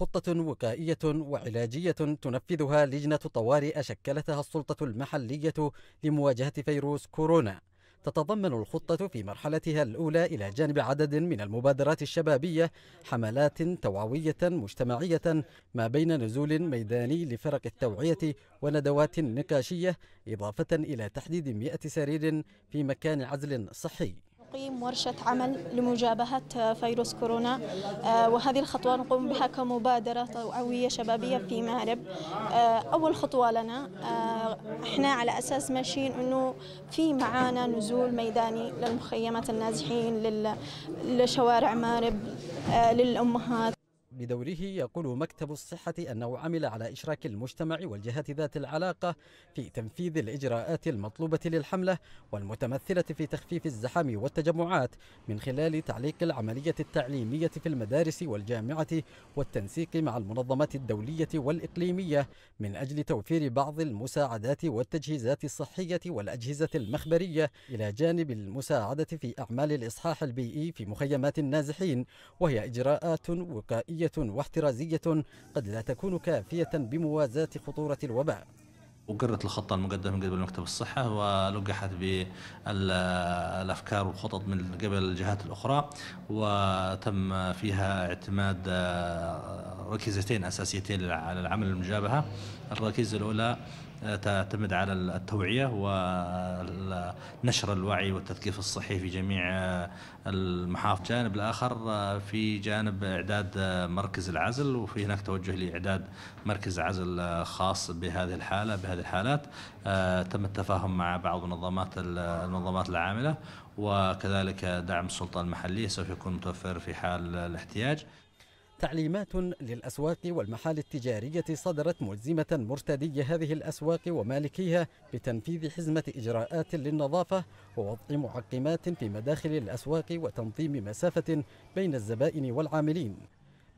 خطة وقائية وعلاجية تنفذها لجنة طوارئ شكلتها السلطة المحلية لمواجهة فيروس كورونا تتضمن الخطة في مرحلتها الأولى إلى جانب عدد من المبادرات الشبابية حملات توعوية مجتمعية ما بين نزول ميداني لفرق التوعية وندوات نقاشية إضافة إلى تحديد 100 سرير في مكان عزل صحي نقيم ورشة عمل لمجابهة فيروس كورونا آه، وهذه الخطوة نقوم بها كمبادرة توعوية شبابية في مأرب آه، أول خطوة لنا آه، احنا على أساس ماشيين أنه في معانا نزول ميداني للمخيمات النازحين للشوارع مأرب للأمهات بدوره يقول مكتب الصحة أنه عمل على إشراك المجتمع والجهات ذات العلاقة في تنفيذ الإجراءات المطلوبة للحملة والمتمثلة في تخفيف الزحام والتجمعات من خلال تعليق العملية التعليمية في المدارس والجامعة والتنسيق مع المنظمات الدولية والإقليمية من أجل توفير بعض المساعدات والتجهيزات الصحية والأجهزة المخبرية إلى جانب المساعدة في أعمال الإصحاح البيئي في مخيمات النازحين وهي إجراءات وقائية واحترازية قد لا تكون كافية بموازاة خطورة الوباء وقرت الخطة المقدمة من قبل مكتب الصحة ولقحت بالأفكار والخطط من قبل الجهات الأخرى وتم فيها اعتماد آه، ركيزتين أساسيتين على العمل المجابهة الركيزة الأولى تعتمد آه، على التوعية وال نشر الوعي والتثقيف الصحي في جميع آه، المحافظ جانب الآخر آه، في جانب إعداد آه، مركز العزل وفي هناك توجه لإعداد مركز عزل خاص بهذه الحالة بهذه الحالات تم التفاهم مع بعض منظمات المنظمات العاملة وكذلك دعم السلطة المحلية سوف يكون متوفر في حال الاحتياج تعليمات للأسواق والمحال التجارية صدرت ملزمة مرتدي هذه الأسواق ومالكيها بتنفيذ حزمة إجراءات للنظافة ووضع معقمات في مداخل الأسواق وتنظيم مسافة بين الزبائن والعاملين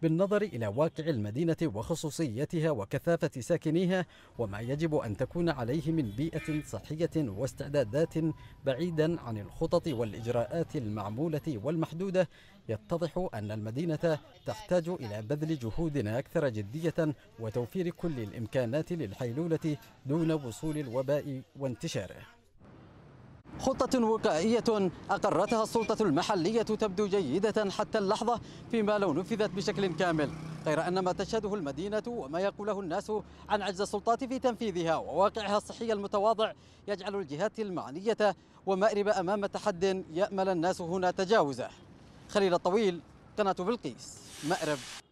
بالنظر إلى واقع المدينة وخصوصيتها وكثافة ساكنيها وما يجب أن تكون عليه من بيئة صحية واستعدادات بعيدا عن الخطط والإجراءات المعمولة والمحدودة يتضح أن المدينة تحتاج إلى بذل جهود أكثر جدية وتوفير كل الإمكانات للحيلولة دون وصول الوباء وانتشاره خطة وقائية أقرتها السلطة المحلية تبدو جيدة حتى اللحظة فيما لو نفذت بشكل كامل غير أن ما تشهده المدينة وما يقوله الناس عن عجز السلطات في تنفيذها وواقعها الصحي المتواضع يجعل الجهات المعنية ومأرب أمام تحد يأمل الناس هنا تجاوزه خليل الطويل قناة بلقيس مأرب